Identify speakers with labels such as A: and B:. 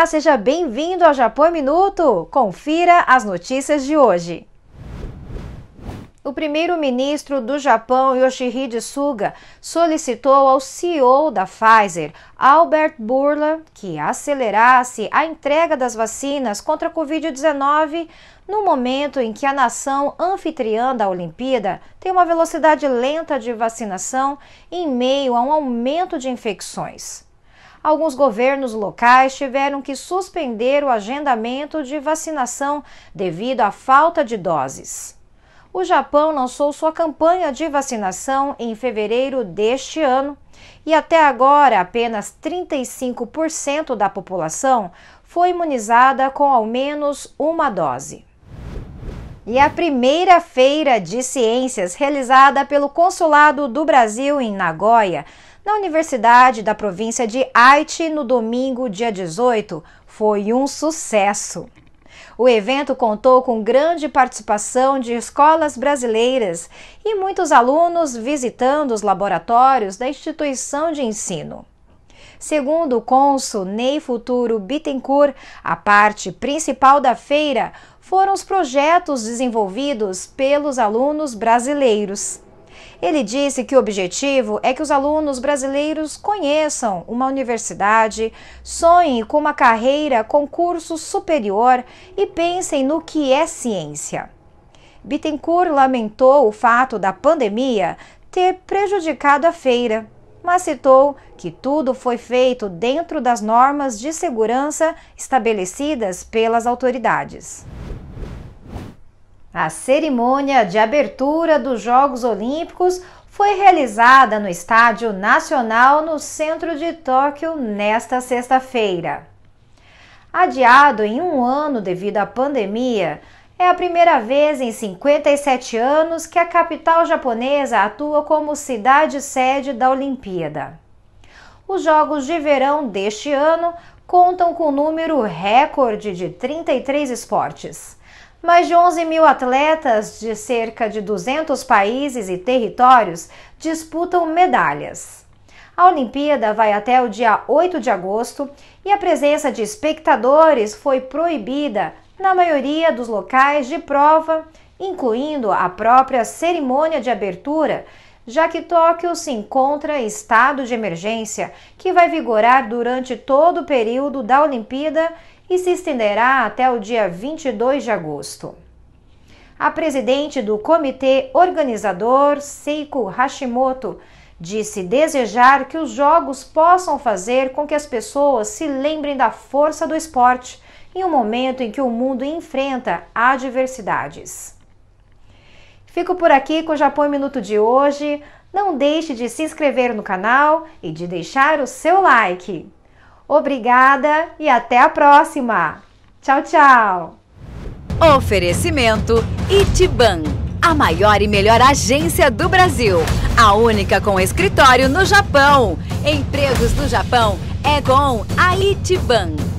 A: Olá, seja bem-vindo ao Japão Minuto. Confira as notícias de hoje. O primeiro-ministro do Japão, Yoshihide Suga, solicitou ao CEO da Pfizer, Albert Bourla, que acelerasse a entrega das vacinas contra a Covid-19 no momento em que a nação anfitriã da Olimpíada tem uma velocidade lenta de vacinação em meio a um aumento de infecções alguns governos locais tiveram que suspender o agendamento de vacinação devido à falta de doses. O Japão lançou sua campanha de vacinação em fevereiro deste ano e até agora apenas 35% da população foi imunizada com ao menos uma dose. E a primeira feira de ciências realizada pelo Consulado do Brasil em Nagoya na Universidade da província de Haiti no domingo, dia 18. Foi um sucesso. O evento contou com grande participação de escolas brasileiras e muitos alunos visitando os laboratórios da instituição de ensino. Segundo o cônsul Ney Futuro Bittencourt, a parte principal da feira foram os projetos desenvolvidos pelos alunos brasileiros. Ele disse que o objetivo é que os alunos brasileiros conheçam uma universidade, sonhem com uma carreira com curso superior e pensem no que é ciência. Bittencourt lamentou o fato da pandemia ter prejudicado a feira, mas citou que tudo foi feito dentro das normas de segurança estabelecidas pelas autoridades. A cerimônia de abertura dos Jogos Olímpicos foi realizada no Estádio Nacional, no centro de Tóquio, nesta sexta-feira. Adiado em um ano devido à pandemia, é a primeira vez em 57 anos que a capital japonesa atua como cidade-sede da Olimpíada. Os Jogos de Verão deste ano contam com um número recorde de 33 esportes. Mais de 11 mil atletas de cerca de 200 países e territórios disputam medalhas. A Olimpíada vai até o dia 8 de agosto e a presença de espectadores foi proibida na maioria dos locais de prova, incluindo a própria cerimônia de abertura, já que Tóquio se encontra em estado de emergência que vai vigorar durante todo o período da Olimpíada e se estenderá até o dia 22 de agosto. A presidente do comitê organizador, Seiko Hashimoto, disse desejar que os jogos possam fazer com que as pessoas se lembrem da força do esporte em um momento em que o mundo enfrenta adversidades. Fico por aqui com o Japão em Minuto de hoje. Não deixe de se inscrever no canal e de deixar o seu like. Obrigada e até a próxima! Tchau, tchau! Oferecimento Itiban, a maior e melhor agência do Brasil. A única com escritório no Japão. Empregos no Japão é com a Itiban.